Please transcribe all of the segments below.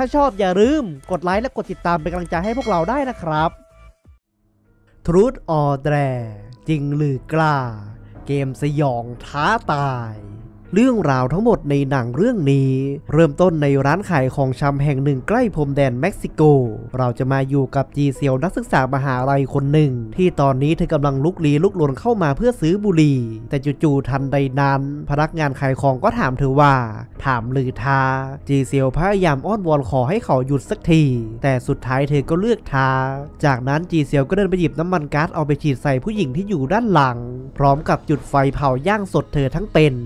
ถ้าชอบอย่าลืมกดไลค์และกดติดตาม เป็นกำลังใจให้พวกเราได้นะครับ Truth or Dare จริงหรือกล้า เกมสยองท้าตายเรื่องราวทั้งหมดในหนังเรื่องนี้เริ่มต้นในร้านขายของชำแห่งหนึ่งใกล้พรมแดนเม็กซิโก เราจะมาอยู่กับจีเซียวนักศึกษามหาลัยคนหนึ่งที่ตอนนี้เธอกำลังลุกลี้ลุกลนเข้ามาเพื่อซื้อบุหรี่ แต่จู่ๆทันใดนั้น พนักงานขายของก็ถามเธอว่า ถามหรือทาจีเซียวพยายามอ้อนวอนขอให้เขาหยุดสักที แต่สุดท้ายเธอก็เลือกทาจากนั้นจีเซียวก็เดินไปหยิบน้ำมันก๊าซเอาไปฉีดใส่ผู้หญิงที่อยู่ด้านหลัง พร้อมกับจุดไฟเผาย่างสดเธอทั้งเป็น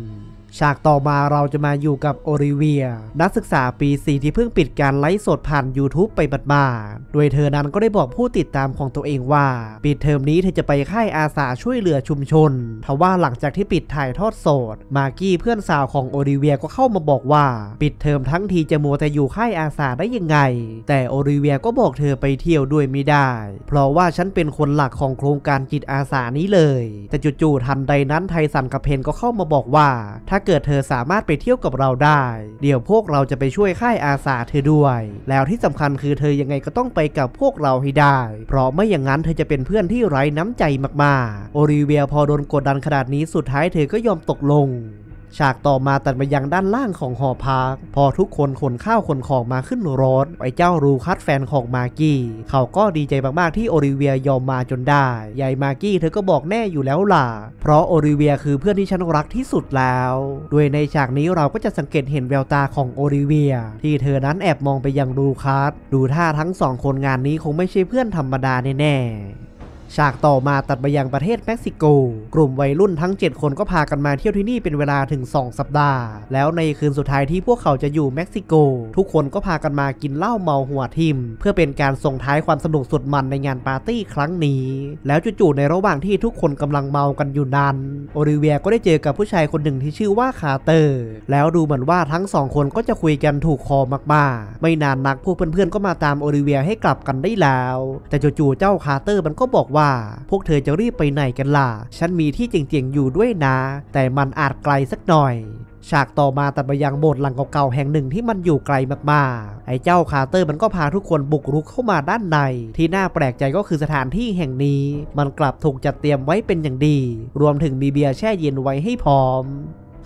ฉากต่อมาเราจะมาอยู่กับโอริเวีย นักศึกษาปี 4 ที่เพิ่งปิดการไลฟ์สดผ่าน YouTube ไปบัดมาโดยเธอนั้นก็ได้บอกผู้ติดตามของตัวเองว่า ปิดเทอมนี้เธอจะไปค่ายอาสาช่วยเหลือชุมชนทว่าหลังจากที่ปิดถ่ายทอดสด มากี้เพื่อนสาวของโอริเวียก็เข้ามาบอกว่า ปิดเทอมทั้งทีจะมัวแต่อยู่ค่ายอาสาได้ยังไง แต่โอริเวียก็บอกเธอไปเที่ยวด้วยไม่ได้ เพราะว่าฉันเป็นคนหลักของโครงการจิตอาสานี้เลยแต่จู่ๆทันใดนั้น ไทสันกับเพนก็เข้ามาบอกว่าถ้าเกิดเธอสามารถไปเที่ยวกับเราได้ เดี๋ยวพวกเราจะไปช่วยค่ายอาสาเธอด้วย แล้วที่สำคัญคือเธอยังไงก็ต้องไปกับพวกเราให้ได้ เพราะไม่อย่างนั้นเธอจะเป็นเพื่อนที่ไร้น้ำใจมากๆโอริเวียพอโดนกดดันขนาดนี้สุดท้ายเธอก็ยอมตกลงฉากต่อมาตัดไปยังด้านล่างของหอพัก พอทุกคนขนข้าวขนของมาขึ้นรถไอ้เจ้ารูคัสแฟนของมากี้ เขาก็ดีใจมากๆที่โอริเวียยอมมาจนได้ ยายมากี้เธอก็บอกแน่อยู่แล้วล่ะ เพราะโอริเวียคือเพื่อนที่ฉันรักที่สุดแล้วโดยในฉากนี้เราก็จะสังเกตเห็นแววตาของโอริเวีย ที่เธอนั้นแอบมองไปยังรูคัส ดูท่าทั้งสอง คนงานนี้คงไม่ใช่เพื่อนธรรมดาแน่ๆฉากต่อมาตัดไปยังประเทศเม็กซิโก กลุ่มวัยรุ่นทั้ง 7 คนก็พากันมาเที่ยวที่นี่เป็นเวลาถึง 2 สัปดาห์ แล้วในคืนสุดท้ายที่พวกเขาจะอยู่เม็กซิโก ทุกคนก็พากันมากินเหล้าเมาหัวทิมเพื่อเป็นการส่งท้ายความสนุกสุดมันในงานปาร์ตี้ครั้งนี้ แล้วจู่ๆในระหว่างที่ทุกคนกำลังเมากันอยู่นั้นโอริเวียก็ได้เจอกับผู้ชายคนหนึ่งที่ชื่อว่าคาเตอร์ แล้วดูเหมือนว่าทั้งสองคนก็จะคุยกันถูกคอมากๆไม่นานนักพวกเพื่อนๆก็มาตามโอริเวียให้กลับกันได้แล้ว แต่จู่ๆเจ้าคาเตอร์มันก็บอกว่า่าพวกเธอจะรีบไปไหนกันล่ะ ฉันมีที่เจยงๆอยู่ด้วยนะ แต่มันอาจไกลสักหน่อย ฉากต่อมาตัดไปยังโบสถ์หลังเก่าๆแห่งหนึ่งที่มันอยู่ไกลมากๆ ไอ้เจ้าคาร์เตอร์มันก็พาทุกคนบุกรุกเข้ามาด้านใน ที่น่าแปลกใจก็คือสถานที่แห่งนี้ มันกลับถูกจัดเตรียมไว้เป็นอย่างดี รวมถึงมีเบียร์แช่เย็นไว้ให้พร้อม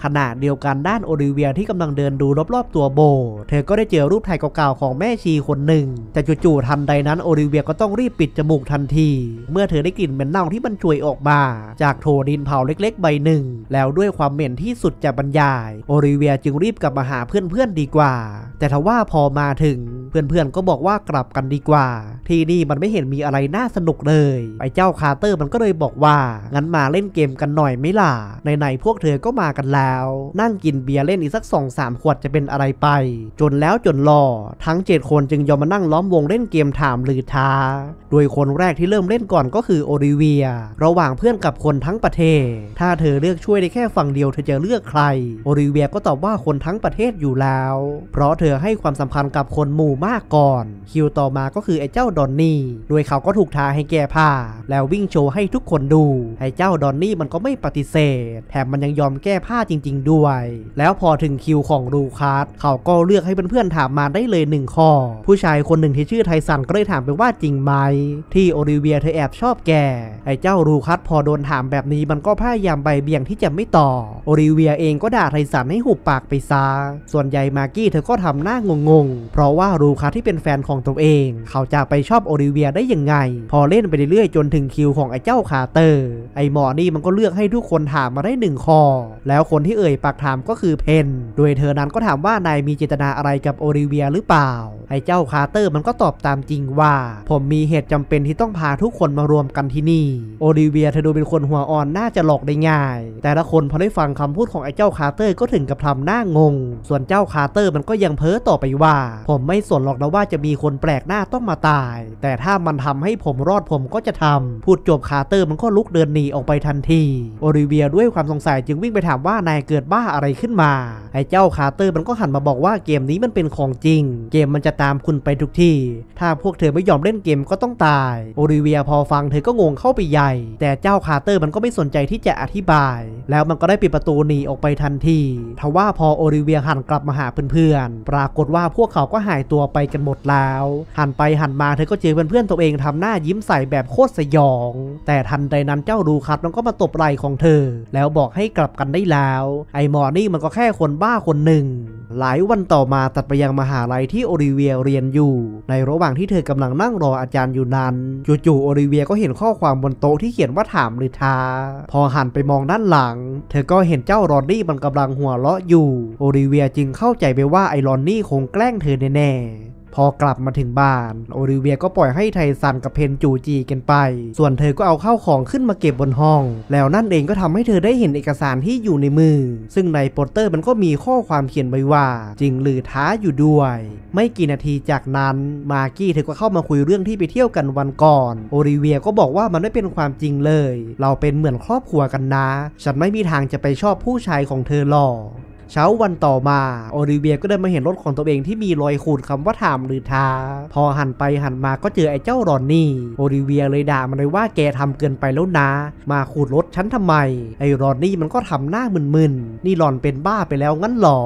ขณะเดียวกันด้านโอลิเวียที่กำลังเดินดูรอบๆตัวโบ เธอก็ได้เจอรูปถ่ายเก่าๆของแม่ชีคนหนึ่งแต่จู่ๆทันใดนั้นโอลิเวียก็ต้องรีบปิดจมูกทันที เมื่อเธอได้กลิ่นเหม็นเน่าที่มันช่วยออกมา จากโถดินเผาเล็กๆใบหนึ่ง แล้วด้วยความเหม็นที่สุดจะบรรยายโอลิเวียจึงรีบกลับมาหาเพื่อนๆดีกว่า แต่ทว่าพอมาถึงเพื่อนๆก็บอกว่ากลับกันดีกว่า ที่นี่มันไม่เห็นมีอะไรน่าสนุกเลยไอเจ้าคาร์เตอร์มันก็เลยบอกว่า งั้นมาเล่นเกมกันหน่อยไม่ล่ะใไหนพวกเธอก็มากันแล้วแล้วนั่งกินเบียร์เล่นอีกสักสองสามขวดจะเป็นอะไรไป จนแล้วจนรอทั้งเจ็ดคนจึงยอมมานั่งล้อมวงเล่นเกมถามหรือท้า โดยคนแรกที่เริ่มเล่นก่อนก็คือโอริเวีย ระหว่างเพื่อนกับคนทั้งประเทศ ถ้าเธอเลือกช่วยได้แค่ฝั่งเดียวเธอจะเลือกใคร โอริเวียก็ตอบว่าคนทั้งประเทศอยู่แล้ว เพราะเธอให้ความสำคัญกับคนหมู่มากก่อน คิวต่อมาก็คือไอ้เจ้าดอนนี่โดยเขาก็ถูกท้าให้แก้ผ้า แล้ววิ่งโชว์ให้ทุกคนดู ไอ้เจ้าดอนนี่มันก็ไม่ปฏิเสธ แถมมันยังยอมแก้ผ้าจริงริงๆด้วย แล้วพอถึงคิวของรูคัสเขาก็เลือกให้เพื่อนๆ ถามมาได้เลยหนึ่งข้อผู้ชายคนหนึ่งที่ชื่อไทสันก็เลยถามไปว่าจริงไหมที่โอลิเวีย เธอ แอบชอบแก ไอ้เจ้ารูคัสพอโดนถามแบบนี้มันก็พยายามใบเบี่ยงที่จะไม่ตอบโอลิเวียเองก็ด่าไทสันให้หุบปากไปซะส่วนใหญ่มาร์กี้เธอก็ทำหน้างงๆเพราะว่ารูคัสที่เป็นแฟนของตัวเอง เขาจะไปชอบโอลิเวียได้ยังไง พอเล่นไปเรื่อยๆจนถึงคิวของไอ้เจ้าคาเตอร์ไอ้หมอนี่มันก็เลือกให้ทุกคนถามมาได้หนึ่งข้อแล้วคนที่เอ่ยปากถามก็คือเพนโดยเธอนั้นก็ถามว่านายมีเจตนาอะไรกับโอลิเวียหรือเปล่าไอ้เจ้าคาร์เตอร์มันก็ตอบตามจริงว่า ผมมีเหตุจำเป็นที่ต้องพาทุกคนมารวมกันที่นี่โอลิเวียเธอดูเป็นคนหัวอ่อนน่าจะหลอกได้ง่าย แต่ละคนพอได้ฟังคำพูดของไอ้เจ้าคาร์เตอร์ก็ถึงกับทำหน้างงส่วนเจ้าคาร์เตอร์มันก็ยังเพ้อต่อไปว่า ผมไม่สนหรอกนะว่าจะมีคนแปลกหน้าต้องมาตาย แต่ถ้ามันทำให้ผมรอดผมก็จะทำ พูดจบคาร์เตอร์มันก็ลุกเดินหนีออกไปทันทีโอลิเวียด้วยความสงสัยจึงวิ่งไปถามว่านายเกิดบ้าอะไรขึ้นมา ไอ้เจ้าคาร์เตอร์มันก็หันมาบอกว่าเกมนี้มันเป็นของจริง เกมมันจะตามคุณไปทุกที่ ถ้าพวกเธอไม่ยอมเล่นเกมก็ต้องตายโอลิเวียพอฟังเธอก็งงเข้าไปใหญ่ แต่เจ้าคาร์เตอร์มันก็ไม่สนใจที่จะอธิบาย แล้วมันก็ได้ปิดประตูหนีออกไปทันที ทว่าพอโอลิเวียหันกลับมาหาเพื่อนๆ ปรากฏว่าพวกเขาก็หายตัวไปกันหมดแล้ว หันไปหันมาเธอก็เจอเพื่อนๆ ตัวเองทำหน้ายิ้มใส่แบบโคตรสยอง แต่ทันใดนั้นเจ้าดูคัดมันก็มาตบไหล่ของเธอ แล้วบอกให้กลับกันได้แล้วไอ้มอร์นี่มันก็แค่คนบ้าคนหนึ่ง หลายวันต่อมาตัดไปยังมหาลัยที่โอลิเวียเรียนอยู่ ในระหว่างที่เธอกำลังนั่งรออาจารย์อยู่นั้น จู่ๆโอลิเวียก็เห็นข้อความบนโต๊ะที่เขียนว่าถามหรือทาพอหันไปมองด้านหลัง เธอก็เห็นเจ้ารอนนี่มันกำลังหัวเราะอยู่ โอลิเวียจึงเข้าใจไปว่าไอรอนนี่คงแกล้งเธอแน่ๆพอกลับมาถึงบ้าน โอลิเวียก็ปล่อยให้ไทซันกับเพนจูจีกันไป ส่วนเธอก็เอาเข้าของขึ้นมาเก็บบนห้อง แล้วนั่นเองก็ทำให้เธอได้เห็นเอกสารที่อยู่ในมือ ซึ่งในโปสเตอร์มันก็มีข้อความเขียนไว้ว่า จริงหรือท้าอยู่ด้วย ไม่กี่นาทีจากนั้นมาร์กี้เธอก็เข้ามาคุยเรื่องที่ไปเที่ยวกันวันก่อน โอลิเวียก็บอกว่ามันไม่เป็นความจริงเลย เราเป็นเหมือนครอบครัวกันนะ ฉันไม่มีทางจะไปชอบผู้ชายของเธอหรอกเช้าวันต่อมา โอลิเวียก็ได้มาเห็นรถของตัวเองที่มีรอยขูดคำว่าถามหรือท้า พอหันไปหันมาก็เจอไอ้เจ้ารอนนี่โอลิเวียเลยด่ามันเลยว่าแกทำเกินไปแล้วนะมาขูดรถฉันทำไม ไอ้รอนนี่มันก็ทำหน้ามึนๆนี่หลอนเป็นบ้าไปแล้วงั้นหรอ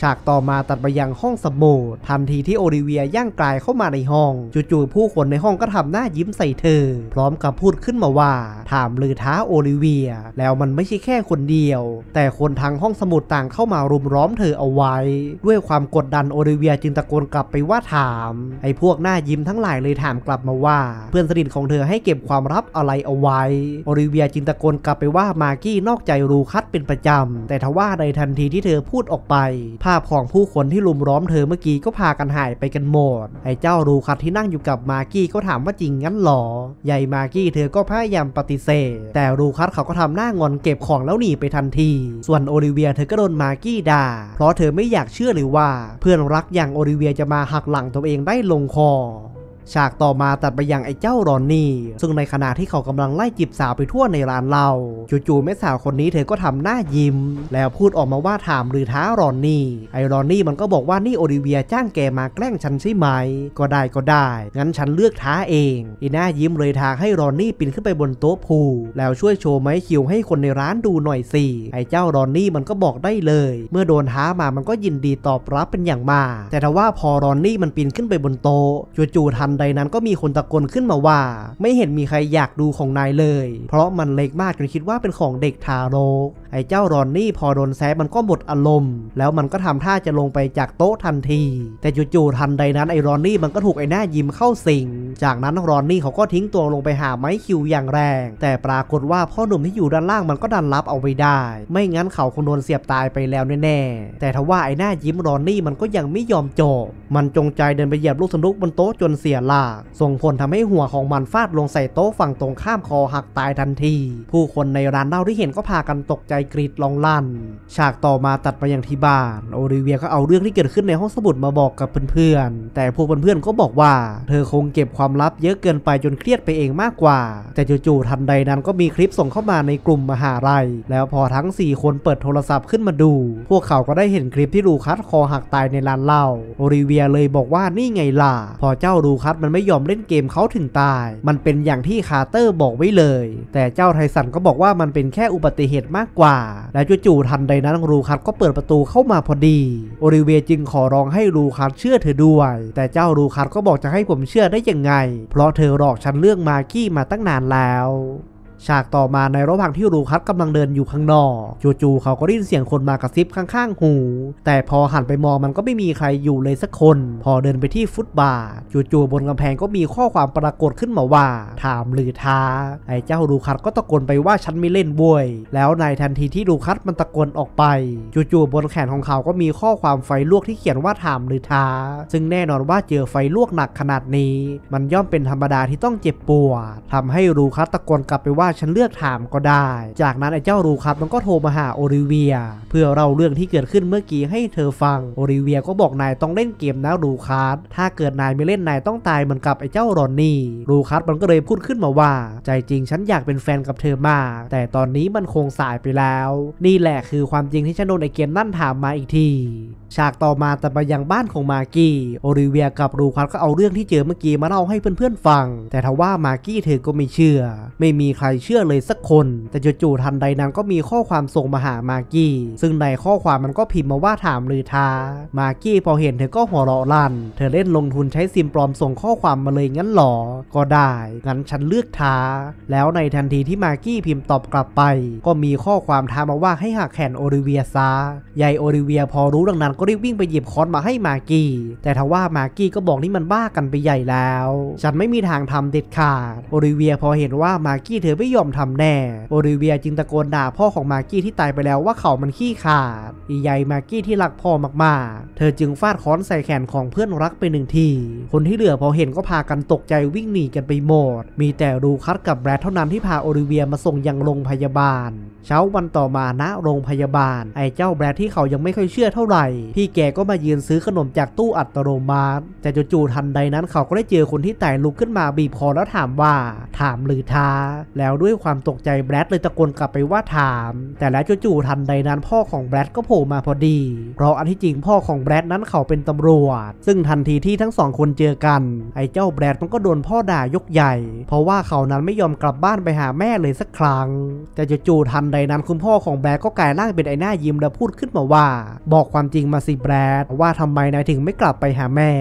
ฉากต่อมาตัดไปยังห้องสมูดทำทีที่โอลิเวียย่างกลายเข้ามาในห้องจู่ๆผู้คนในห้องก็ทำหน้ายิ้มใส่เธอ พร้อมกับพูดขึ้นมาว่า ถามลือท้าโอลิเวีย แล้วมันไม่ใช่แค่คนเดียว แต่คนทางห้องสมุดต่างเข้ามารุมร้อมเธอเอาไว้ ด้วยความกดดันโอลิเวียจึงตะโกนกลับไปว่าถามไอ้พวกหน้ายิ้มทั้งหลายเลยถามกลับมาว่า เพื่อนสนิทของเธอให้เก็บความลับอะไรเอาไว้ โอลิเวียจึงตะโกนกลับไปว่ามากี้นอกใจรูคัดเป็นประจำแต่ทว่าในทันทีที่เธอพูดออกไปาพของผู้คนที่ลุมล้อมเธอเมื่อกี้ ก็พากันหายไปกันหมด ไอ้เจ้ารูคัดที่นั่งอยู่กับมากี้ก็ถามว่าจริงงั้นหรอใหญ่มากี้เธอก็พยายามปฏิเสธ แต่รูคัดเขาก็ทำหน้างอนเก็บของแล้วหนีไปทันที ส่วนโอลิเวียเธอก็โดนมากี้ด่า เพราะเธอไม่อยากเชื่อเลยว่าเพื่อนรักอย่างโอลิเวียจะมาหักหลังตัวเองได้ลงคอฉากต่อมาตัดไปยังไอ้เจ้ารอนนี่ ซึ่งในขณะที่เขา กำลังไล่จีบสาว ไปทั่วในร้านเราจู่ๆแม่ สาวคนนี้เธอก็ ทำหน้ายิ้ม แล้วพูดออกมาว่าถามหรือท้ารอนนี่ ไอ้ รอนนี่ มันก็บอกว่านี่โอลิเวียจ้างแกมา แกล้งฉันใช่ไหมก็ได้ก็ได้ งั้นฉันเลือกท้าเองอีน่ายิ้มเลยทางให้รอนนี่ปีนขึ้นไปบนโต๊ะผูแล้วช่วยโชว์ไม้คิวให้คนในร้านดูหน่อยสิไอ้เจ้ารอนนี่มันก็บอกได้เลย เมื่อโดนท้ามามันก็ยินดีตอบรับเป็นอย่างมากแต่ถ้าว่าพอรอนนี่มันปีนขึ้นไปบนโต๊ะจู่ๆทันใดนั้นก็มีคนตะโกนขึ้นมาว่า ไม่เห็นมีใครอยากดูของนายเลย เพราะมันเล็กมากจนคิดว่าเป็นของเด็กทารกไอ้เจ้ารอนนี่พอโดนแซะมันก็หมดอารมณ์ แล้วมันก็ทำท่าจะลงไปจากโต๊ะทันที แต่จู่ๆทันใดนั้นไอ้รอนนี่มันก็ถูกไอ้หน้ายิ้มเข้าสิงจากนั้นรอนนี่เขาก็ทิ้งตัวลงไปหาไม้คิวอย่างแรง แต่ปรากฏว่าพ่อหนุ่มที่อยู่ด้านล่างมันก็ดันรับเอาไว้ได้ ไม่งั้นเขาคงโดนเสียบตายไปแล้วแน่ๆแต่ทว่าไอ้หน้ายิ้มรอนนี่มันก็ยังไม่ยอมจบมันจงใจเดินไปเหยียบลูกสนุกบนโต๊ะจนเสียหลักส่งผลทำให้หัวของมันฟาดลงใส่โต๊ะฝั่งตรงข้ามคอหักตายทันที ผู้คนในร้านเหล้าที่เห็นก็พากันตกใจกรีดลองลั่น ฉากต่อมาตัดไปยังที่บ้าน โอลิเวียก็เอาเรื่องที่เกิดขึ้นในห้องสมุดมาบอกกับเพื่อนๆแต่พวกเพื่อนๆก็บอกว่า เธอคงเก็บความลับเยอะเกินไปจนเครียดไปเองมากกว่า แต่จู่ๆทันใดนั้นก็มีคลิปส่งเข้ามาในกลุ่มมหาลัย แล้วพอทั้ง 4 คนเปิดโทรศัพท์ขึ้นมาดู พวกเขาก็ได้เห็นคลิปที่ลูคัสคอหักตายในร้านเหล้าโอลิเวียเลยบอกว่านี่ไงล่ะพอเจ้าลูคัสมันไม่ยอมเล่นเกมเขาถึงตาย มันเป็นอย่างที่คาร์เตอร์บอกไว้เลย แต่เจ้าไทสันก็บอกว่ามันเป็นแค่อุบัติเหตุมากกว่าาและจู่ๆทันใดนั้นรูคัสก็เปิดประตูเข้ามาพอดี โอริเวียจึงขอร้องให้รูคัสเชื่อเธอด้วย แต่เจ้ารูคัสก็บอกจะให้ผมเชื่อได้ยังไง เพราะเธอหลอกฉันเรื่องมาคี้มาตั้งนานแล้วฉากต่อมาในระหว่างที่รูคัตกำลังเดินอยู่ข้างนอก จู่ๆเขาก็ได้ยินเสียงคนมากระซิบข้างๆ หู แต่พอหันไปมองมันก็ไม่มีใครอยู่เลยสักคน พอเดินไปที่ฟุตบาทจู่ๆบนกำแพงก็มีข้อความปรากฏขึ้นมาว่าถามหรือท้า ไอ้เจ้ารูคัตก็ตะโกนไปว่าฉันไม่เล่นบวย แล้วในทันทีที่รูคัตมันตะโกนออกไป จู่ๆบนแขนของเขาก็มีข้อความไฟลวกที่เขียนว่าถามหรือท้า ซึ่งแน่นอนว่าเจอไฟลวกหนักขนาดนี้ มันย่อมเป็นธรรมดาที่ต้องเจ็บปวดทำให้รูคัตตะโกนกลับไปว่าฉันเลือกถามก็ได้ จากนั้นไอ้เจ้ารูครับมันก็โทรมาหาโอลิเวีย เพื่อเราเรื่องที่เกิดขึ้นเมื่อกี้ให้เธอฟัง โอลิเวียก็บอกนายต้องเล่นเกมนะรูคาร์ดถ้าเกิดนายไม่เล่นนายต้องตายเหมือนกับไอ้เจ้ารอนนี่ รูคัดมันก็เลยพูดขึ้นมาว่าใจจริงฉันอยากเป็นแฟนกับเธอมาก แต่ตอนนี้มันคงสายไปแล้ว นี่แหละคือความจริงที่ฉันโดนไอ้เกมนั่นถามมาอีกทีฉากต่อมาแต่ไปยังบ้านของมากี้โอริเวียกับรูคัสก็เอาเรื่องที่เจอเมื่อกี้มาเล่าให้เพื่อนๆฟัง แต่ทว่ามากี้เธอก็ไม่เชื่อ ไม่มีใครเชื่อเลยสักคน แต่จู่ๆทันใดนั้นก็มีข้อความส่งมาหามากี้ ซึ่งในข้อความมันก็พิมพ์มาว่าถามหรือทามากี้พอเห็นเธอก็หัวเราะลั่นเธอเล่นลงทุนใช้ซิมปลอมส่งข้อความมาเลยงั้นหรอก็ได้ งั้นฉันเลือกท้า แล้วในทันทีที่มากี้พิมพ์ตอบกลับไป ก็มีข้อความท้ามาว่าให้หักแขนโอริเวียซะยายโอริเวียพอรู้ดังนั้นก็รีบวิ่งไปหยิบค้อนมาให้มากี้ แต่ทว่ามากี้ก็บอกนี่มันบ้ากันไปใหญ่แล้ว ฉันไม่มีทางทำเด็ดขาดโอลิเวียพอเห็นว่ามากี้เธอไม่ยอมทำแน่โอลิเวียจึงตะโกนด่าพ่อของมากี้ที่ตายไปแล้วว่าเขามันขี้ขาด อีใหญ่มากี้ที่รักพ่อมากๆ เธอจึงฟาดค้อนใส่แขนของเพื่อนรักไปหนึ่งที คนที่เหลือพอเห็นก็พากันตกใจวิ่งหนีกันไปหมด มีแต่รูคัดกับแบรด เท่านั้นที่พาโอลิเวียมาส่งยังโรงพยาบาล เช้าวันต่อมาณโรงพยาบาล ไอ้เจ้าแบรดที่เขายังไม่ค่อยเชื่อเท่าไหร่พี่แกก็มายืนซื้อขนมจากตู้อัตโนมัติแต่จู่ๆทันใดนั้นเขาก็ได้เจอคนที่ไต่ลุกขึ้นมาบีบคอแล้วถามว่าถามหรือท้า แล้วด้วยความตกใจแบรดเลยตะโกนกลับไปว่าถาม แต่แล้วจู่ๆทันใดนั้นพ่อของแบรดก็โผล่มาพอดี เพราะอันที่จริงพ่อของแบรดนั้นเขาเป็นตำรวจ ซึ่งทันทีที่ทั้งสองคนเจอกันไอ้เจ้าแบรดมันก็โดนพ่อด่ายกใหญ่ เพราะว่าเขานั้นไม่ยอมกลับบ้านไปหาแม่เลยสักครั้งแต่จู่ๆทันใดนั้นคุณพ่อของแบรดก็กลายร่างเป็นไอ้หน้ายิ้มและพูดขึ้นมาว่า บอกความจริงมาซีแบรดว่าทำไมนายถึงไม่กลับไปหาแม่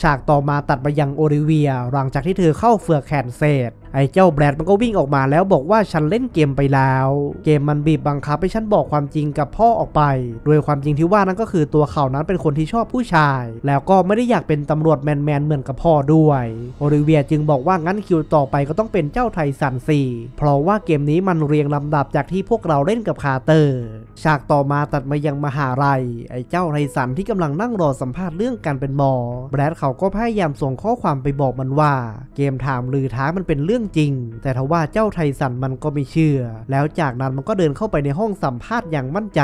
ฉากต่อมาตัดไปยังโอริเวียหลังจากที่เธอเข้าเฟือกแขนเศษไอ้เจ้าแบดมันก็วิ่ง ออกมาแล้ว บอกว่าฉันเล่นเกมไปแล้ว เกมมันบีบบังคับให้ฉันบอกความจริงกับพ่อออกไปโดยความจริงที่ว่านั้นก็คือตัวเขานั้นเป็นคนที่ชอบผู้ชาย แล้วก็ไม่ได้อยากเป็นตำรวจแมนๆเหมือนกับพ่อด้วยโอลิเวียจึงบอกว่างั้นคิวต่อไปก็ต้องเป็นเจ้าไทสันสี่เพราะว่าเกมนี้มันเรียงลำดับจากที่พวกเราเล่นกับคาเตอร์ ฉากต่อมาตัดมายังมหาลัยไอ้เจ้าไทสันที่กำลังนั่งรอสัมภาษณ์เรื่องการเป็นหมอแบดเขาก็พยายามส่งข้อความไปบอกมันว่าเกมถามหรือท้ามันเป็นเรื่ององจริง แต่ทว่าเจ้าไทสันมันก็ไม่เชื่อ แล้วจากนั้นมันก็เดินเข้าไปในห้องสัมภาษณ์อย่างมั่นใจ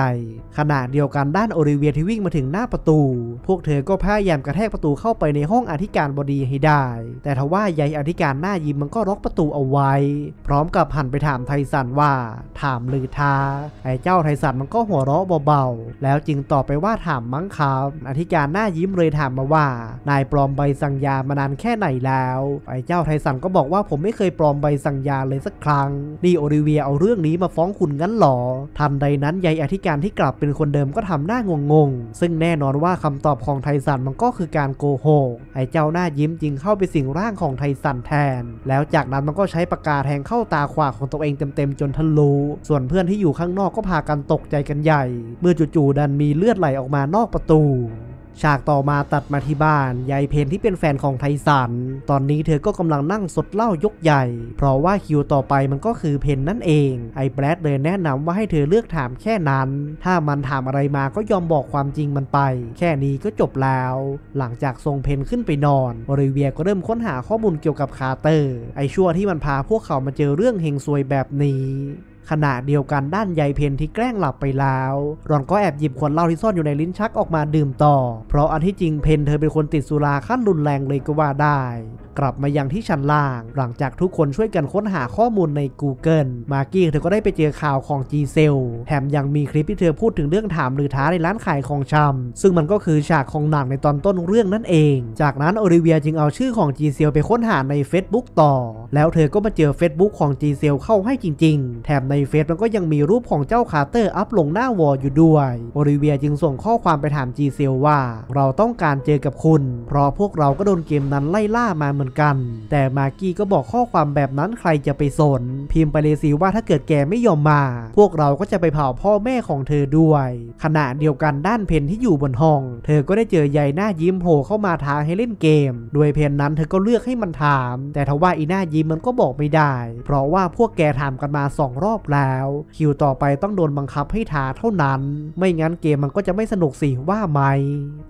ขณะเดียวกันด้านโอริเวียที่วิ่งมาถึงหน้าประตู พวกเธอก็พยายามกระแทกประตูเข้าไปในห้องอธิการบดีให้ได้ แต่ทว่ายายอธิการหน้ายิ้มมันก็ล็อกประตูเอาไว้ พร้อมกับหันไปถามไทสันว่าถามหรือท้าไอ้เจ้าไทสันมันก็หัวเราะเบาๆ แล้วจึงตอบไปว่าถามมั้งครับ อธิการหน้ายิ้มเลยถามมาว่า นายปลอมใบสั่งยามานานแค่ไหนแล้ว ไอ้เจ้าไทสันก็บอกว่าผมไม่เคยยปลอมใบสั่งยาเลยสักครั้ง นี่โอลิเวียเอาเรื่องนี้มาฟ้องคุณงั้นหรอ ทันใดนั้นยายอธิการที่กลับเป็นคนเดิมก็ทำหน้างงงซึ่งแน่นอนว่าคำตอบของไทสันมันก็คือการโกหก ไอ้เจ้าหน้ายิ้มจริงเข้าไปสิงร่างของไทสันแทน แล้วจากนั้นมันก็ใช้ปากกาแทงเข้าตาขวาของตัวเองเต็มๆ จนทะลุ ส่วนเพื่อนที่อยู่ข้างนอกก็พากันตกใจกันใหญ่ เมื่อจู่ๆดันมีเลือดไหลออกมานอกประตูฉากต่อมาตัดมาที่บ้านยายเพนที่เป็นแฟนของไทสัน ตอนนี้เธอก็กำลังนั่งสดเล่ายกใหญ่ เพราะว่าคิวต่อไปมันก็คือเพนนั่นเอง ไอ้แบรดเลยแนะนำว่าให้เธอเลือกถามแค่นั้น ถ้ามันถามอะไรมาก็ยอมบอกความจริงมันไป แค่นี้ก็จบแล้ว หลังจากทรงเพนขึ้นไปนอน บริเวียก็เริ่มค้นหาข้อมูลเกี่ยวกับคาเตอร์ ไอ้ชั่วที่มันพาพวกเขามาเจอเรื่องเฮงซวยแบบนี้ขณะเดียวกันด้านยายเพนที่แกล้งหลับไปแล้ว รอนก็แอบหยิบขวดเหล้าที่ซ่อนอยู่ในลิ้นชักออกมาดื่มต่อ เพราะอันที่จริงเพนเธอเป็นคนติดสุราขั้นรุนแรงเลยก็ว่าได้ กลับมายังที่ชั้นล่าง หลังจากทุกคนช่วยกันค้นหาข้อมูลใน Google มากี้เธอก็ได้ไปเจอข่าวของจีเซลแถมยังมีคลิปที่เธอพูดถึงเรื่องถามหรือท้าในร้านขายของชำซึ่งมันก็คือฉากของหนังในตอนต้นเรื่องนั่นเอง จากนั้นโอลิเวียจึงเอาชื่อของจีเซลไปค้นหาใน Facebook ต่อ แล้วเธอก็มาเจอ Facebook ของจีเซลเข้าให้จริงๆ แถมในเฟซมันก็ยังมีรูปของเจ้าคาร์เตอร์อัพลงหน้าวอลอยู่ด้วยโอลิเวียจึงส่งข้อความไปถามจีเซลว่า เราต้องการเจอกับคุณ เพราะพวกเราก็โดนเกมนั้นไล่ล่ามาเหมือนกัน แต่มากี้ก็บอกข้อความแบบนั้นใครจะไปสน พิมพ์ไปเลยสิว่าถ้าเกิดแกไม่ยอมมา พวกเราก็จะไปเผาพ่อแม่ของเธอด้วย ขณะเดียวกันด้านเพนที่อยู่บนห้อง เธอก็ได้เจอใหญ่หน้ายิ้มโผล่เข้ามาท้าให้เล่นเกมโดยเพนนั้นเธอก็เลือกให้มันถาม แต่ทว่าอีหน้ายิ้มมันก็บอกไม่ได้ เพราะว่าพวกแกถามกันมาสองรอบแล้ว คิวต่อไปต้องโดนบังคับให้ทา เท่านั้น ไม่งั้นเกมมันก็จะไม่สนุกสิว่าไหม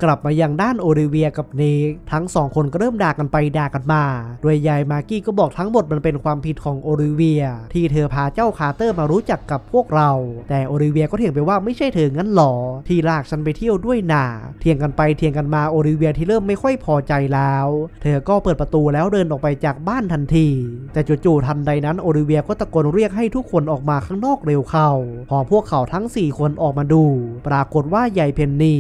กลับมายังด้านโอริเวียกับเนกทั้งสองคนก็เริ่มด่ากันไปด่ากันมา โดยยายมากี้ก็บอกทั้งหมดมันเป็นความผิดของโอริเวีย ที่เธอพาเจ้าคาร์เตอร์มารู้จักกับพวกเรา แต่โอริเวียก็เถียงไปว่าไม่ใช่เธองั้นหรอที่ลากฉันไปเที่ยวด้วยนาเถียงกันไปเถียงกันมาโอริเวียที่เริ่มไม่ค่อยพอใจแล้ว เธอก็เปิดประตูแล้วเดินออกไปจากบ้านทันที แต่จู่ๆทันใดนั้นโอริเวียก็ตะโกนเรียกให้ทุกคนออกออกมาข้างนอกเร็วเข้าพอพวกเขาทั้ง4คนออกมาดูปรากฏว่าใหญ่เพนนี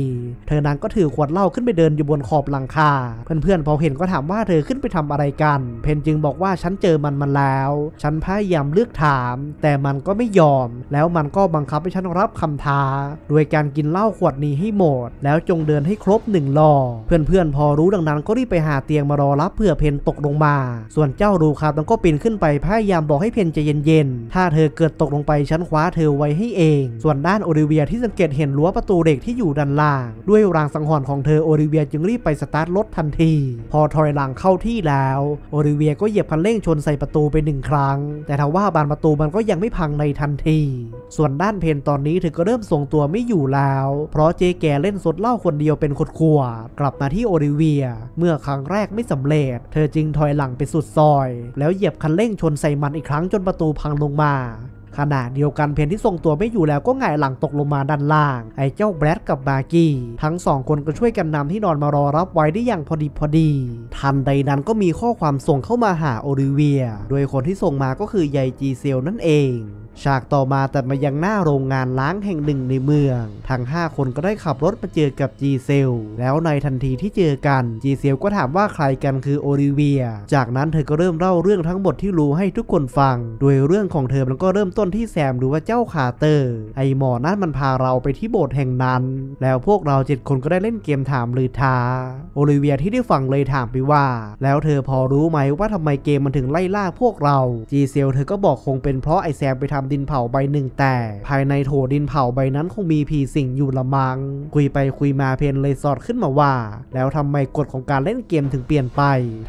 เธอนั้นก็ถือขวดเหล้าขึ้นไปเดินอยู่บนขอบหลังคา เพื่อนๆพอเห็นก็ถามว่าเธอขึ้นไปทำอะไรกัน เพนจึงบอกว่าฉันเจอมันมาแล้ว ฉันพยายามเลือกถาม แต่มันก็ไม่ยอม แล้วมันก็บังคับให้ฉันรับคำท้าโดยการกินเหล้าขวดนี้ให้หมด แล้วจงเดินให้ครบหนึ่งลอเพื่อนๆพอรู้ดังนั้นก็รีบไปหาเตียงมารอรับเพื่อเพนตกลงมา ส่วนเจ้ารูคาต้องก็ปีนขึ้นไปพยายามบอกให้เพนใจเย็นๆ ถ้าเธอเกิดตกลงไปชั้นคว้าเธอไว้ให้เอง ส่วนด้านโอลิเวียที่สังเกตเห็นรั้วประตูเหล็กที่อยู่ด้านล่าง ด้วยรางสังหรณ์ของเธอโอลิเวียจึงรีบไปสตาร์ทรถทันที พอถอยหลังเข้าที่แล้ว โอลิเวียก็เหยียบคันเร่งชนใส่ประตูไปหนึ่งครั้ง แต่ทว่าบานประตูมันก็ยังไม่พังในทันที ส่วนด้านเพนตอนนี้เธอก็เริ่มทรงตัวไม่อยู่แล้ว เพราะเจแกเล่นสดเล่าคนเดียวเป็นขดขวดกลับมาที่โอลิเวียเมื่อครั้งแรกไม่สำเร็จเธอจึงถอยหลังไปสุดซอย แล้วเหยียบคันเร่งชนใส่มันอีกครั้งจนประตูพังลงมาขณะเดียวกัน เพนที่ส่งตัวไม่อยู่แล้วก็หงายหลังตกลงมาด้านล่าง ไอ้เจ้าแบรดกับบาร์กี้ทั้งสองคนก็ช่วยกันนำที่นอนมารอรับไว้ได้อย่างพอดีพอดี ทันใดนั้นก็มีข้อความส่งเข้ามาหาโอริเวียโดยคนที่ส่งมาก็คือยายจีเซลนั่นเองฉากต่อมาแต่มายังหน้าโรงงานล้างแห่งหนึ่งในเมือง ทั้ง 5 คนก็ได้ขับรถมาเจอกับจีเซลแล้วในทันทีที่เจอกันจีเซลก็ถามว่าใครกันคือโอลิเวียจากนั้นเธอก็เริ่มเล่าเรื่องทั้งหมดที่รู้ให้ทุกคนฟัง โดยเรื่องของเธอมันก็เริ่มต้นที่แซมหรือว่าเจ้าคาเตอร์ ไอหมอนั่นมันพาเราไปที่โบสถ์แห่งนั้น แล้วพวกเราเจ็ดคนก็ได้เล่นเกมถามหรือท้าโอลิเวียที่ได้ฟังเลยถามไปว่า แล้วเธอพอรู้ไหมว่าทำไมเกมมันถึงไล่ล่าพวกเราจีเซลเธอก็บอกคงเป็นเพราะไอแซมไปทำทดินเผาใบหนึ่งแต่ ภายในโถดินเผาใบนั้นคงมีผีสิงอยู่ละมัง คุยไปคุยมาเพนเลยสอดขึ้นมาว่าแล้วทำไมกฎของการเล่นเกมถึงเปลี่ยนไป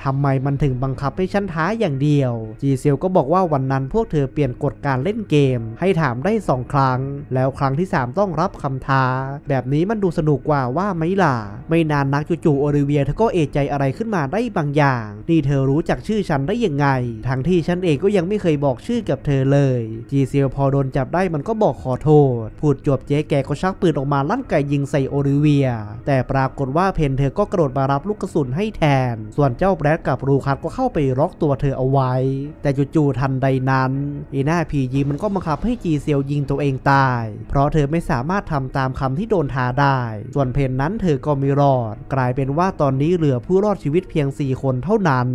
ทำไมมันถึงบังคับให้ฉันท้าอย่างเดียวจีเซียวก็บอกว่าวันนั้น พวกเธอเปลี่ยนกฎการเล่นเกม ให้ถามได้2ครั้ง แล้วครั้งที่ 3 ต้องรับคำท้า แบบนี้มันดูสนุกกว่าว่าไหมล่ะไม่นานนักจู่ๆโอริเวียเธอก็เอะใจอะไรขึ้นมาได้บางอย่างนี่เธอรู้จักชื่อฉันได้ยังไง ทั้งที่ฉันเองก็ยังไม่เคยบอกชื่อกับเธอเลยจีดีเซลพอโดนจับได้มันก็บอกขอโทษ พูดจบเจ๊แกก็ชักปืนออกมาลั่นไกยิงใส่โอริเวีย แต่ปรากฏว่าเพนเธอก็กระโดดมารับลูกกระสุนให้แทน ส่วนเจ้าแบรดกับรูคัสก็เข้าไปล็อกตัวเธอเอาไว้ แต่จู่ๆทันใดนั้น อีน่าพียีมันก็มาขับให้จีเซลยิงตัวเองตาย เพราะเธอไม่สามารถทำตามคำที่โดนทาได้ ส่วนเพนนั้นเธอก็ไม่รอด กลายเป็นว่าตอนนี้เหลือผู้รอดชีวิตเพียง4คนเท่านั้น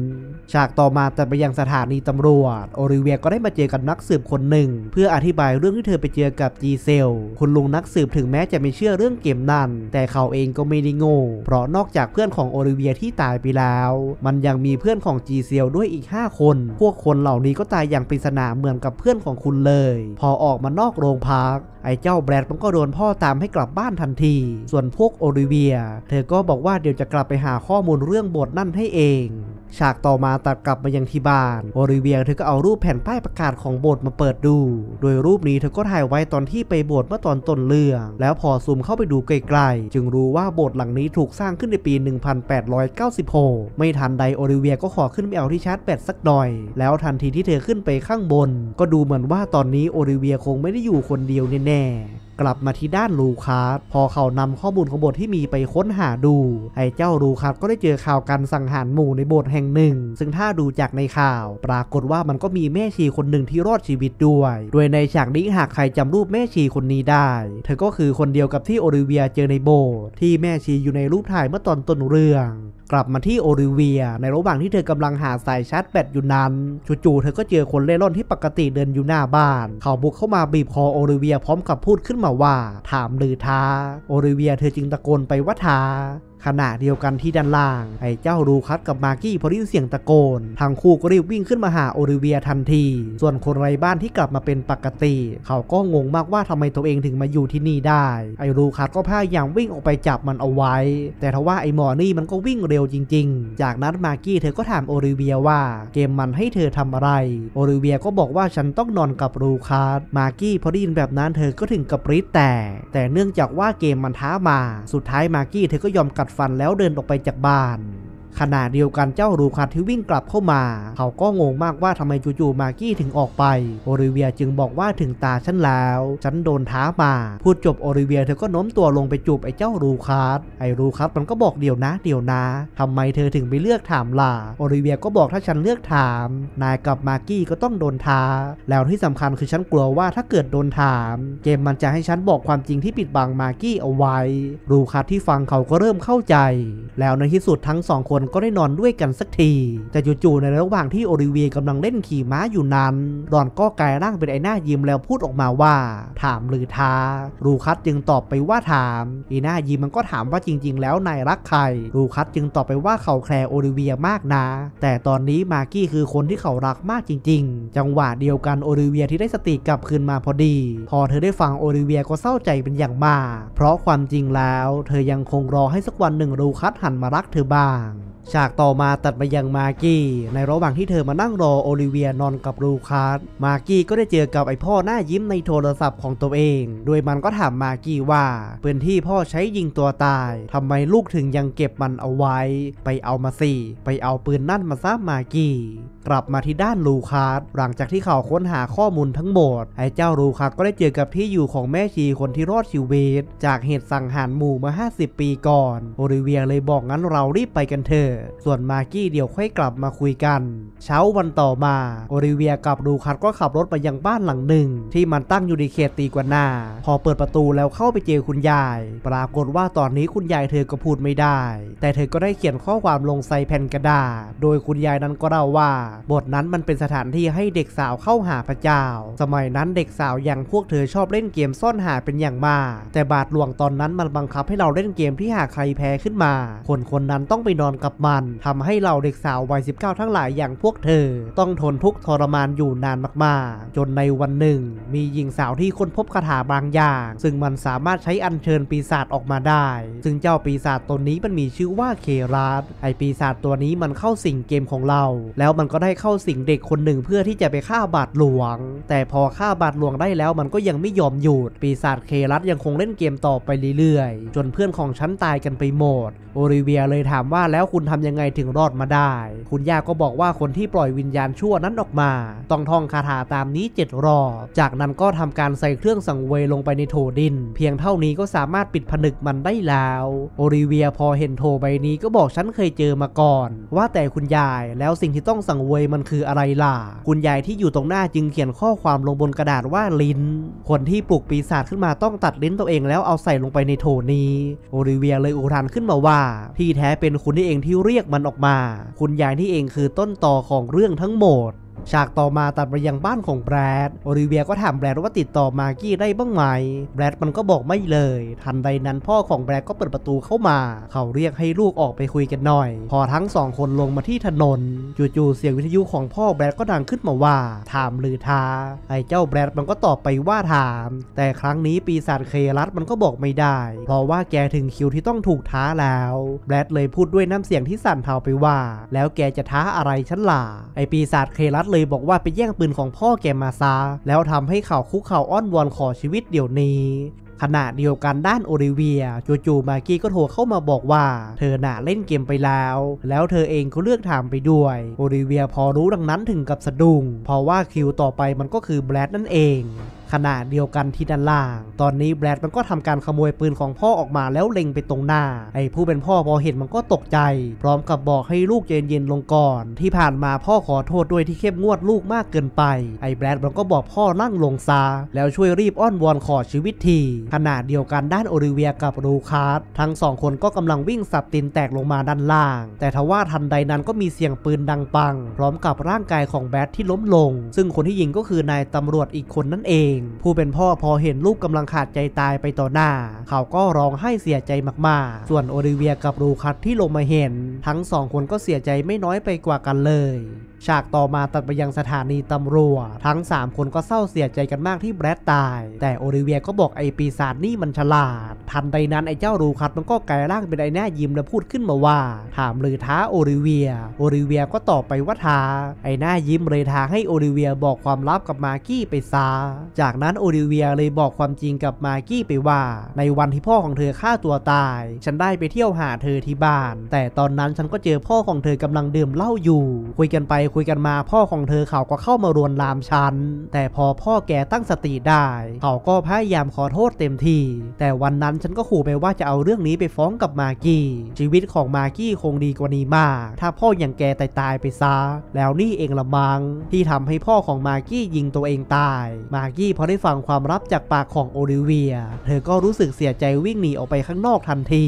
ฉากต่อมาจะไปยังสถานีตำรวจ โอริเวียก็ได้มาเจอกับนักสืบคนหนึ่งเพื่ออธิบายเรื่องที่เธอไปเจอกับจีเซลคุณลุงนักสืบถึงแม้จะไม่เชื่อเรื่องเกมนั้นแต่เขาเองก็ไม่ได้โง่เพราะนอกจากเพื่อนของโอลิเวียที่ตายไปแล้ว มันยังมีเพื่อนของจีเซลด้วยอีก 5 คน พวกคนเหล่านี้ก็ตายอย่างปริศนาเหมือนกับเพื่อนของคุณเลย พอออกมานอกโรงพักไอ้เจ้าแบรดมันก็โดนพ่อตามให้กลับบ้านทันที ส่วนพวกโอลิเวีย เธอก็บอกว่าเดี๋ยวจะกลับไปหาข้อมูลเรื่องบทนั่นให้เองฉากต่อมาตัดกลับมายังที่บ้านโอริเวียเธอก็เอารูปแผ่นป้ายประกาศของโบสถ์มาเปิดดู โดยรูปนี้เธอก็ถ่ายไว้ตอนที่ไปโบสถ์เมื่อตอนต้นเรื่อง แล้วพอซูมเข้าไปดูไกลๆจึงรู้ว่าโบสถ์หลังนี้ถูกสร้างขึ้นในปี 1896ไม่ทันใดโอริเวียก็ขอขึ้นไปเอาที่ชาร์จแบตสักหน่อย แล้วทันทีที่เธอขึ้นไปข้างบน ก็ดูเหมือนว่าตอนนี้โอริเวียคงไม่ได้อยู่คนเดียวแน่ๆกลับมาที่ด้านลูคาสพอเขานำข้อมูลของบทที่มีไปค้นหาดูไอ้เจ้าลูคาสก็ได้เจอข่าวการสังหารหมู่ในบทแห่งหนึ่ง ซึ่งถ้าดูจากในข่าว ปรากฏว่ามันก็มีแม่ชีคนหนึ่งที่รอดชีวิตด้วยโดยในฉากนี้หากใครจำรูปแม่ชีคนนี้ได้ เธอก็คือคนเดียวกับที่โอลิเวียเจอในโบสที่แม่ชีอยู่ในรูปถ่ายเมื่อตอนต้นเรื่องกลับมาที่โอริเวีย ในระหว่างที่เธอกำลังหาสายชาร์จแบตอยู่นั้นจู่ๆเธอก็เจอคนเล่ร่อนที่ปกติเดินอยู่หน้าบ้าน เขาบุกเข้ามาบีบคอโอริเวียพร้อมกับพูดขึ้นมาว่า ถามหรือท้า โอริเวียเธอจึงตะโกนไปว่าท้าขณะเดียวกันที่ด้านล่างไอ้เจ้ารูคัสกับมากี้พอได้ยินเสียงตะโกนทางคู่ก็รีบวิ่งขึ้นมาหาโอลิเวียทันที ส่วนคนไร้บ้านที่กลับมาเป็นปกติ เขาก็งงมากว่าทำไมตัวเองถึงมาอยู่ที่นี่ได้ ไอ้รูคัสก็พยายามวิ่งออกไปจับมันเอาไว้ แต่ทว่าไอ้มอนี่มันก็วิ่งเร็วจริงๆ จากนั้นมากี้เธอก็ถามโอลิเวียว่าเกมมันให้เธอทำอะไร โอลิเวียก็บอกว่าฉันต้องนอนกับรูคัสมากี้พอได้ยินแบบนั้นเธอก็ถึงกับริดแต่ แต่เนื่องจากว่าเกมมันท้ามา สุดท้ายมากี้เธอก็ยอมกัดฟันแล้วเดินออกไปจากบ้านขณะเดียวกันเจ้ารูคัดที่วิ่งกลับเข้ามา เขาก็งงมากว่าทำไมจู่ๆมากกี้ถึงออกไปโอริเวียจึงบอกว่าถึงตาฉันแล้ว ฉันโดนท้ามาพูดจบโอริเวียเธอก็โน้มตัวลงไปจูบไอ้เจ้ารูคัสไอ้รูคัสมันก็บอกเดี๋ยวนะเดี๋ยวนะ ทำไมเธอถึงไปเลือกถามล่ะโอริเวียก็บอกถ้าฉันเลือกถาม นายกับมากกี้ก็ต้องโดนท้า แล้วที่สำคัญคือฉันกลัวว่าถ้าเกิดโดนถามเกมมันจะให้ฉันบอกความจริงที่ปิดบังมากกี้เอาไว้รูคัสที่ฟังเขาก็เริ่มเข้าใจ แล้วในที่สุดทั้งสองคนก็ได้นอนด้วยกันสักที แต่จู่ๆ ในระหว่างที่โอลิเวียกำลังเล่นขี่ม้าอยู่นั้นดอนก็กลายร่างเป็นไอหน้ายิ้มแล้วพูดออกมาว่า ถามหรือท้าลูคัสจึงตอบไปว่าถาม ไอหน้ายิ้มมันก็ถามว่าจริง ๆ แล้วนายรักใคร ลูคัสจึงตอบไปว่าเขาแคร์โอลิเวียมากนะ แต่ตอนนี้มากกี้คือคนที่เขารักมากจริง ๆ จังหวะเดียวกันโอลิเวียที่ได้สติกลับคืนมาพอดี พอเธอได้ฟังโอลิเวียก็เศร้าใจเป็นอย่างมาก เพราะความจริงแล้ว เธอยังคงรอให้สักวันหนึ่งลูคัสหันมารักเธอบ้างฉากต่อมาตัดไปยัง มากี้ ในระหว่างที่เธอมานั่งรอโอลิเวียนอนกับลูคาสมาร์กี้ก็ได้เจอกับ ไอพ่อหน้ายิ้มในโทรศัพท์ของตัวเอง โดยมันก็ถามมาร์กี้ว่า ปืนที่พ่อใช้ยิงตัวตาย ทำไมลูกถึงยังเก็บมันเอาไว้ไปเอามาสิไปเอาปืนนั่นมาซะมาร์กี้กลับมาที่ด้านลูคาสหลังจากที่เขาค้นหาข้อมูลทั้งหมด ไอ้เจ้าลูคาสก็ได้เจอกับที่อยู่ของแม่ชีคนที่รอดชีวิตจากเหตุสังหารหมู่มา50 ปีก่อนโอริเวียเลยบอกงั้นเรารีบไปกันเถอะ ส่วนมากี้เดี๋ยวค่อยกลับมาคุยกัน เช้าวันต่อมาโอริเวียกับลูคาสก็ขับรถไปยังบ้านหลังหนึ่งที่มันตั้งอยู่ในเขตตีกวนาพอเปิดประตูแล้วเข้าไปเจอคุณยาย ปรากฏว่าตอนนี้คุณยายเธอก็พูดไม่ได้ แต่เธอก็ได้เขียนข้อความลงใส่แผ่นกระดาษ โดยคุณยายนั้นก็เล่าว่าบทนั้นมันเป็นสถานที่ให้เด็กสาวเข้าหาพระเจ้า สมัยนั้นเด็กสาวอย่างพวกเธอชอบเล่นเกมซ่อนหาเป็นอย่างมาก แต่บาทหลวงตอนนั้นมันบังคับให้เราเล่นเกมที่หาใครแพ้ขึ้นมา คนคนนั้นต้องไปนอนกับมันทำให้เราเด็กสาววัยสิทั้งหลายอย่างพวกเธอ ต้องทนทุกข์ทรมานอยู่นานมาก ๆ จนในวันหนึ่ง มีหญิงสาวที่ค้นพบคาถาบางอย่าง ซึ่งมันสามารถใช้อัญเชิญปีศาจออกมาได้ ซึ่งเจ้าปีศาจตนนี้มันมีชื่อว่าเคราสไอปีศาจตัวนี้มันเข้าสิงเกมของเรา แล้วมันก็ได้เข้าสิงเด็กคนหนึ่งเพื่อที่จะไปฆ่าบาทหลวง แต่พอฆ่าบาทหลวงได้แล้ว มันก็ยังไม่ยอมหยุดปีศาจเครัตยังคงเล่นเกมต่อไปเรื่อยๆ จนเพื่อนของฉันตายกันไปหมด โอริเวียเลยถามว่าแล้วคุณทำยังไงถึงรอดมาได้ คุณย่าก็บอกว่าคนที่ปล่อยวิญญาณชั่วนั้นออกมา ต้องท่องคาถาตามนี้7รอบจากนั้นก็ทำการใส่เครื่องสังเวยลงไปในโถดิน เพียงเท่านี้ก็สามารถปิดผนึกมันได้แล้วโอริเวียพอเห็นโถใบนี้ก็บอกฉันเคยเจอมาก่อน ว่าแต่คุณยายแล้วสิ่งที่ต้องสังเวย้ยมันคืออะไรล่ะ คุณยาย ที่อยู่ตรงหน้าจึงเขียนข้อความลงบนกระดาษว่าลิ้น คนที่ปลุกปีศาจขึ้นมาต้องตัดลิ้นตัวเองแล้วเอาใส่ลงไปใน โถ นี้โอลิเวียเลยอุทานขึ้นมาว่าที่แท้เป็นคุณที่ เองที่เรียกมันออกมา คุณยายที่เองคือต้นต่อของเรื่องทั้งหมดฉากต่อมา ตัดไปยังบ้านของแบรดโอลิเวียก็ ถามแบรดว่าติด ต่อมากี้ได้บ้าง ไหม แบรดมันก็บอกไม่เลย ทันใดนั้น พ่อของ แบรดก็ เปิดประตูเข้ามา เขาเรียกให้ลูกออกไปคุย กันหน่อย พอทั้งสองคนลงมาที่ถนน จู่ๆเสียงวิทยุของพ่อแบรดก็ดังขึ้นมาว่าถามหรือท้าไอ้เจ้าแบรดมันก็ตอบไปว่าถาม แต่ครั้งนี้ปีศาจเครัสมันก็บอกไม่ได้ เพราะว่าแกถึงคิวที่ต้องถูกท้าแล้ว แบรดเลยพูดด้วยน้ำเสียงที่สั่นเทาไปว่า แล้วแกจะท้าอะไรฉันล่ะ ไอ้ปีศาจเครัสดเลยบอกว่าไปแย่งปืนของพ่อแกมาซาแล้วทำให้เขาคุกเข่าอ้อนวอนขอชีวิตเดี๋ยวนี้ ขณะเดียวกันด้านโอลิเวียจู่ๆมากี้ก็โทรเข้ามาบอกว่า เธอหน่ะเล่นเกมไปแล้ว แล้วเธอเองก็เลือกถามไปด้วย โอลิเวียพอรู้ดังนั้นถึงกับสะดุ้งเพราะว่าคิวต่อไปมันก็คือแบลดนั่นเองขณะเดียวกันที่ด้านล่าง ตอนนี้แบรดมันก็ทำการขโมยปืนของพ่อออกมาแล้วเล็งไปตรงหน้า ไอ้ผู้เป็นพ่อพอเห็นมันก็ตกใจ พร้อมกับบอกให้ลูกเย็นๆลงก่อน ที่ผ่านมาพ่อขอโทษด้วยที่เข้มงวดลูกมากเกินไป ไอ้แบรดมันก็บอกพ่อนั่งลงซาแล้วช่วยรีบอ้อนวอนขอชีวิตทีขณะเดียวกันด้านโอริเวียกับรูคาร์ดทั้งสองคนก็กำลังวิ่งสับตินแตกลงมาด้านล่าง แต่ทว่าทันใดนั้นก็มีเสียงปืนดังปัง พร้อมกับร่างกายของแบทที่ล้มลง ซึ่งคนที่ยิงก็คือนายตำรวจอีกคนนั่นเองผู้เป็นพ่อพอเห็นลูกกำลังขาดใจตายไปต่อหน้า เขาก็ร้องไห้เสียใจมากๆ ส่วนโอลิเวียกับรูคัตที่ลงมาเห็น ทั้งสองคนก็เสียใจไม่น้อยไปกว่ากันเลยฉากต่อมาตัดไปยังสถานีตำรวจ ทั้ง 3 คนก็เศร้าเสียใจกันมากที่แบรดตาย แต่โอลิเวียก็บอกไอปีศาจนี่มันฉลาด ทันใดนั้น ไอเจ้ารูคัดมันก็กลายร่างเป็นไอแหน้ายิ้มและพูดขึ้นมาว่า ถามหรือท้าโอลิเวียโอลิเวียก็ตอบไปว่าท้าไอหน้ายิ้มเลยท้าให้โอลิเวียบอกความลับกับมากี้ไปซาจากนั้นโอลิเวียเลยบอกความจริงกับมากี้ไปว่า ในวันที่พ่อของเธอฆ่าตัวตาย ฉันได้ไปเที่ยวหาเธอที่บ้าน แต่ตอนนั้นฉันก็เจอพ่อของเธอกำลังดื่มเหล้าอยู่ คุยกันไปคุยกันมาพ่อของเธอเขาก็เข้ามารวนลามฉันแต่พอพ่อแกตั้งสติได้ เขาก็พยายามขอโทษเต็มที่ แต่วันนั้นฉันก็ขู่ไปว่าจะเอาเรื่องนี้ไปฟ้องกับมากี้ชีวิตของมากี้คงดีกว่านี้มาก ถ้าพ่ออย่างแกตายตายไปซะ แล้วนี่เองละมังที่ทำให้พ่อของมากี้ยิงตัวเองตาย มากี้พอได้ฟังความลับจากปากของโอลิเวีย เธอก็รู้สึกเสียใจวิ่งหนีออกไปข้างนอกทันที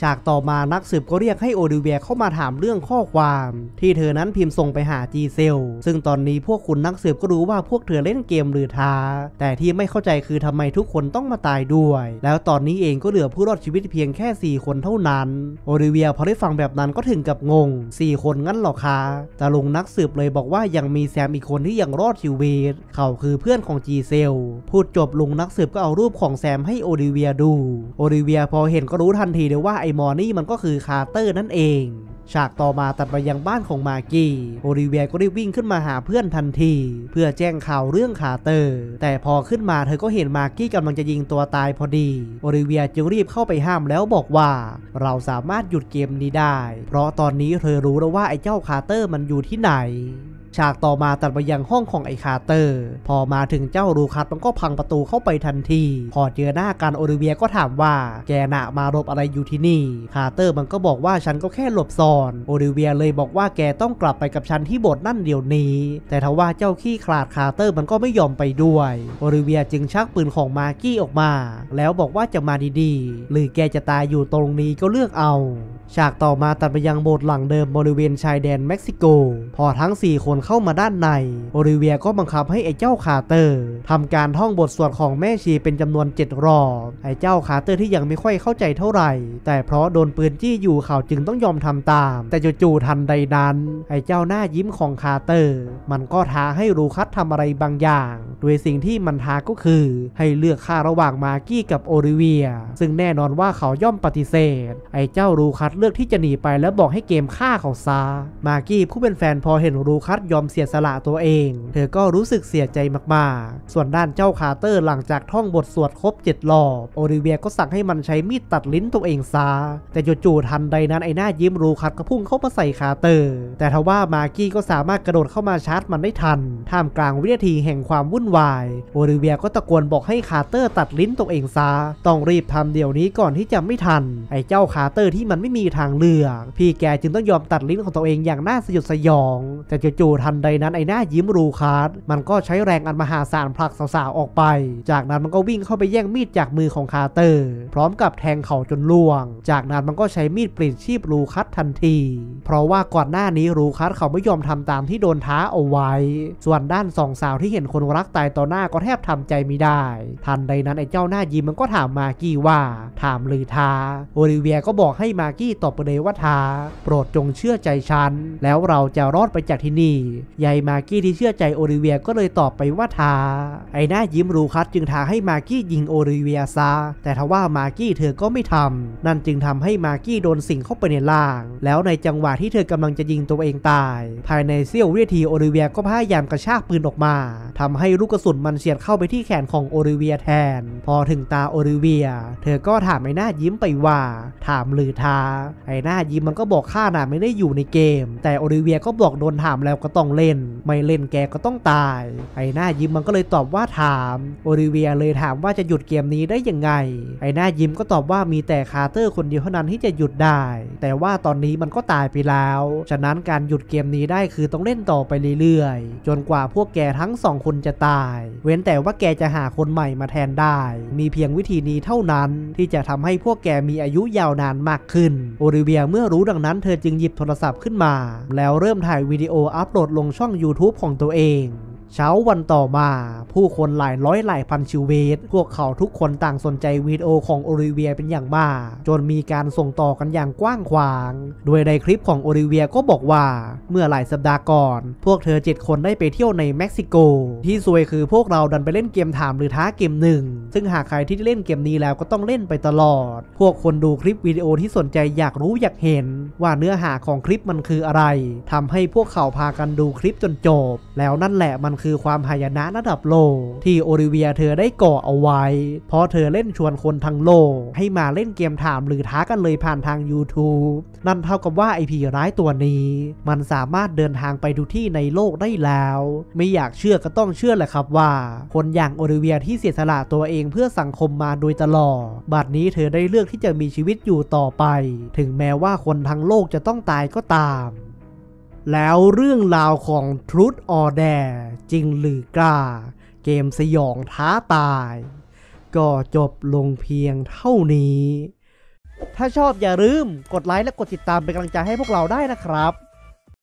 ฉากต่อมานักสืบก็เรียกให้โอดิเวียเข้ามาถามเรื่องข้อความ ที่เธอนั้นพิมพ์ส่งไปหาจีเซล ซึ่งตอนนี้พวกคุณนักสืบก็รู้ว่าพวกเธอเล่นเกมหรือท้าแต่ที่ไม่เข้าใจคือทำไมทุกคนต้องมาตายด้วย แล้วตอนนี้เองก็เหลือผู้รอดชีวิตเพียงแค่ 4 คนเท่านั้น โอดิเวียพอได้ฟังแบบนั้นก็ถึงกับงง 4 คนงั้นหรอคะแต่ลุงนักสืบเลยบอกว่ายังมีแซมอีกคนที่ยังรอดชีวิตเขาคือเพื่อนของจีเซลพูดจบลุงนักสืบก็เอารูปของแซมให้โอดิเวียดู โอดิเวียพอเห็นก็รู้ทันทีเลยว่าไอมอนี่มันก็คือคาร์เตอร์นั่นเอง ฉากต่อมาตัดไปยังบ้านของมากี้โอลิเวียก็ได้วิ่งขึ้นมาหาเพื่อนทันที เพื่อแจ้งข่าวเรื่องคาเตอร์ แต่พอขึ้นมาเธอก็เห็นมากี้กำลังจะยิงตัวตายพอดีโอลิเวียจึงรีบเข้าไปห้ามแล้วบอกว่า เราสามารถหยุดเกมนี้ได้ เพราะตอนนี้เธอรู้แล้วว่าไอ้เจ้าคาเตอร์มันอยู่ที่ไหนฉากต่อมาตัดไปยังห้องของไอคาเตอร์ พอมาถึงเจ้ารูคัสมันก็พังประตูเข้าไปทันที พอเจอหน้ากันโอลิเวียก็ถามว่า แกนะมาหลบอะไรอยู่ที่นี่ คาเตอร์มันก็บอกว่าฉันก็แค่หลบซ่อน โอลิเวียเลยบอกว่าแกต้องกลับไปกับฉันที่โบสถ์นั่นเดี๋ยวนี้ แต่ทว่าเจ้าขี้ขลาดคาเตอร์มันก็ไม่ยอมไปด้วย โอลิเวียจึงชักปืนของมากี้ออกมา แล้วบอกว่าจะมาดีๆ หรือแกจะตายอยู่ตรงนี้ก็เลือกเอา ฉากต่อมาตัดไปยังโบสถ์หลังเดิมบริเวณชายแดนเม็กซิโก พอทั้ง4คนเข้ามาด้านในโอลิเวียก็บังคับให้ไอ้เจ้าคาร์เตอร์ทำการท่องบทสวดของแม่ชีเป็นจำนวน7รอบไอ้เจ้าคาร์เตอร์ที่ยังไม่ค่อยเข้าใจเท่าไหร่ แต่เพราะโดนปืนจี้อยู่เขาจึงต้องยอมทำตาม แต่จู่ๆทันใดนั้น ไอ้เจ้าหน้ายิ้มของคาร์เตอร์ มันก็ท้าให้รูคัตทำอะไรบางอย่างโดยสิ่งที่มันท้าก็คือ ให้เลือกค่าระหว่างมากี้กับโอลิเวีย ซึ่งแน่นอนว่าเขาย่อมปฏิเสธ ไอ้เจ้ารูคัตเลือกที่จะหนีไปแล้วบอกให้เกมฆ่าเขาซามากี้ผู้เป็นแฟนพอเห็นรูคัตยอมเสียสละตัวเอง เธอก็รู้สึกเสียใจมาก ๆ ส่วนด้านเจ้าคาร์เตอร์หลังจากท่องบทสวดครบ7รอบโอลิเวียก็สั่งให้มันใช้มีดตัดลิ้นตัวเองซาแต่จู่ๆทันใดนั้นไอ้หน้ายิ้มรูคัดก็พุ่งเข้ามาใส่คาร์เตอร์ แต่ทว่ามากี้ก็สามารถกระโดดเข้ามาชาร์จมันได้ทัน ท่ามกลางวินาทีแห่งความวุ่นวายโอลิเวียก็ตะโกนบอกให้คาร์เตอร์ตัดลิ้นตัวเองซาต้องรีบทำเดี๋ยวนี้ก่อนที่จะไม่ทัน ไอ้เจ้าคาร์เตอร์ที่มันไม่มีทางเลือกพี่แกจึงต้องยอมตัดลิ้นของตัวเองอย่างน่าสยดสยอง แต่จู่ๆทันใดนั้นไอ้หน้ายิ้มรูคาร์ดมันก็ใช้แรงอันมหาศาลผลักสาวๆออกไป จากนั้นมันก็วิ่งเข้าไปแย่งมีดจากมือของคาร์เตอร์ พร้อมกับแทงเข่าจนล่วง จากนั้นมันก็ใช้มีดปลิดชีพรูคัสทันที เพราะว่าก่อนหน้านี้รูคัสเขาไม่ยอมทำตามที่โดนท้าเอาไว้ ส่วนด้านสองสาวที่เห็นคนรักตายต่อหน้าก็แทบทำใจไม่ได้ ทันใดนั้นไอ้เจ้าหน้ายิ้มมันก็ถามมากี้ว่า ถามหรือท้าโอลิเวียก็บอกให้มากี้ตอบไปเลยว่าท้าโปรดจงเชื่อใจฉันแล้วเราจะรอดไปจากที่นี่ยายมากี้ที่เชื่อใจโอลิเวียก็เลยตอบไปว่าทา ไอ้หน้ายิ้มรูคัสจึงทาให้มากี้ยิงโอลิเวียซา แต่ทว่ามากี้เธอก็ไม่ทำ นั่นจึงทำให้มากี้โดนสิงเข้าไปในล่าง แล้วในจังหวะที่เธอกำลังจะยิงตัวเองตาย ภายในเซี่ยววิทีโอลิเวียก็พยายามกระชากปืนออกมา ทำให้ลูกกระสุนมันเฉียดเข้าไปที่แขนของโอลิเวียแทน พอถึงตาโอลิเวีย เธอก็ถามไอ้หน้ายิ้มไปว่า ถามหรือทาไอ้หน้ายิ้มมันก็บอกข้าน่ะไม่ได้อยู่ในเกม แต่โอลิเวียก็บอกโดนถามแล้วก็ตต้องเล่น ไม่เล่นแกก็ต้องตาย ไอ้หน้ายิ้มมันก็เลยตอบว่าถามโอลิเวียเลยถามว่าจะหยุดเกมนี้ได้ยังไงไอ้หน้ายิ้มก็ตอบว่ามีแต่คาร์เตอร์คนเดียวเท่านั้นที่จะหยุดได้ แต่ว่าตอนนี้มันก็ตายไปแล้วฉะนั้นการหยุดเกมนี้ได้คือต้องเล่นต่อไปเรื่อยๆจนกว่าพวกแกทั้งสองคนจะตายเว้นแต่ว่าแกจะหาคนใหม่มาแทนได้ มีเพียงวิธีนี้เท่านั้นที่จะทำให้พวกแกมีอายุยาวนานมากขึ้นโอลิเวียเมื่อรู้ดังนั้นเธอจึงหยิบโทรศัพท์ขึ้นมา แล้วเริ่มถ่ายวิดีโออัปโหลดดลงช่อง YouTube ของตัวเองเช้าวันต่อมา ผู้คนหลายร้อยหลายพันชีวิตพวกเขาทุกคนต่างสนใจวิดีโอของโอลิเวียเป็นอย่างมาก จนมีการส่งต่อกันอย่างกว้างขวางโดยในคลิปของโอลิเวียก็บอกว่าเมื่อหลายสัปดาห์ก่อนพวกเธอเจ็ดคนได้ไปเที่ยวในเม็กซิโก ที่ซวยคือพวกเราดันไปเล่นเกมถามหรือท้าเกมหนึ่งซึ่งหากใครที่เล่นเกมนี้แล้วก็ต้องเล่นไปตลอด พวกคนดูคลิปวิดีโอที่สนใจอยากรู้อยากเห็น ว่าเนื้อหาของคลิปมันคืออะไร ทำให้พวกเขาพากันดูคลิปจนจบ แล้วนั่นแหละมันคือความหายนะระดับโลก ที่โอลิเวียเธอได้ก่อเอาไว้ เพราะเธอเล่นชวนคนทั้งโลก ให้มาเล่นเกมถามหรือท้ากันเลยผ่านทาง YouTube นั่นเท่ากับว่าไอพีร้ายตัวนี้ มันสามารถเดินทางไปทุกที่ในโลกได้แล้ว ไม่อยากเชื่อก็ต้องเชื่อแหละครับว่า คนอย่างโอลิเวียที่เสียสละตัวเองเพื่อสังคมมาโดยตลอดบัดนี้เธอได้เลือกที่จะมีชีวิตอยู่ต่อไป ถึงแม้ว่าคนทั้งโลกจะต้องตายก็ตามแล้วเรื่องราวของทรุดออเดรจริงหรือกล้า เกมสยองท้าตาย ก็จบลงเพียงเท่านี้ ถ้าชอบอย่าลืมกดไลค์และกดติดตามเป็นกำลังใจให้พวกเราได้นะครับ